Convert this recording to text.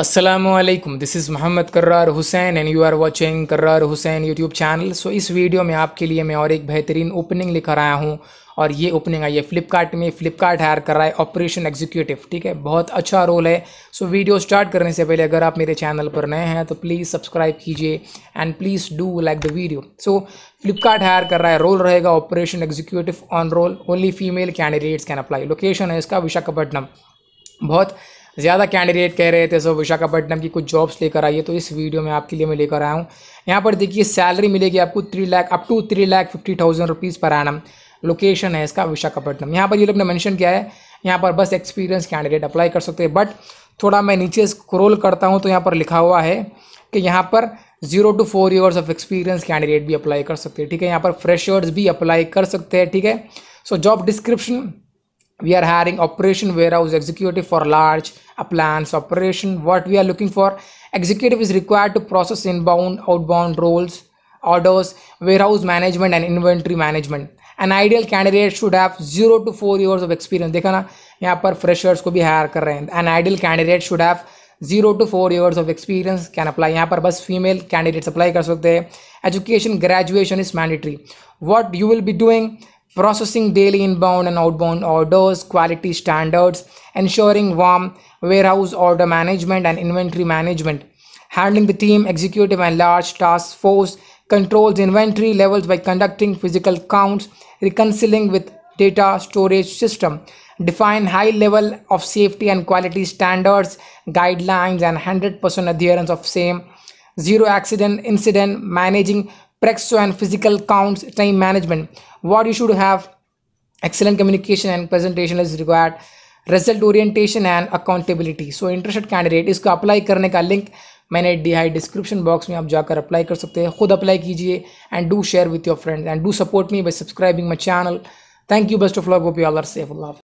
Aslam this is Mohammad Karrar Hussain and you are watching Karrar Hussain YouTube channel so इस वीडियो में आपके लिए मैं और एक बेहतरीन ओपनिंग लेकर आया हूँ और ये ओपनिंग आई है फ्लिपकार्ट में फ्लिपकार्ट हायर कर रहा है ऑपरेशन एग्जीक्यूटिव ठीक है बहुत अच्छा रोल है सो so, वीडियो स्टार्ट करने से पहले अगर आप मेरे चैनल पर नए हैं तो प्लीज़ सब्सक्राइब कीजिए and please do like the video so Flipkart hire कर रहा है रोल रहेगा operation executive on roll only female candidates can apply location है इसका विशाखापट्टनम बहुत ज़्यादा कैंडिडेट कह रहे थे सो विशाखापट्टनम की कुछ जॉब्स लेकर आइए तो इस वीडियो में आपके लिए मैं लेकर आया हूँ यहाँ पर देखिए सैलरी मिलेगी आपको three lakh up to three lakh fifty thousand rupees पर एनम लोकेशन है इसका विशाखापट्टनम यहाँ पर ये लोग ने मैंशन किया है यहाँ पर बस एक्सपीरियंस कैंडिडेट अप्लाई कर सकते हैं बट थोड़ा मैं नीचे स्क्रोल करता हूँ तो यहाँ पर लिखा हुआ है कि यहाँ पर zero to four years of experience candidate भी अप्लाई कर सकते हैं ठीक है यहाँ पर फ्रेशर्स भी अप्लाई कर सकते हैं ठीक है so job description we are hiring operation warehouse executive for large appliance operation what we are looking for executive is required to process inbound outbound roles orders warehouse management and inventory management an ideal candidate should have 0 to 4 years of experience dekha na yahan par freshers ko bhi hire kar rahe hain an ideal candidate should have 0 to 4 years of experience can apply yahan par bas female candidates apply kar sakte hain education graduation is mandatory what you will be doing processing daily inbound and outbound orders, quality standards, ensuring warm warehouse order management and inventory management, handling the team, executive and large task force, controls inventory levels by conducting physical counts, reconciling with data storage system, define high level of safety and quality standards, guidelines and 100% adherence of same, zero accident incident, managing प्रेक्सो and physical counts time management what you should have excellent communication and presentation is required result orientation and accountability so interested candidate इसको apply करने का link मैंने D high description box में आप जाकर apply कर सकते हैं खुद अप्लाई कीजिए and do share with your friends and do support me by subscribing my channel thank you best of luck गोपी अल्लाह सेफ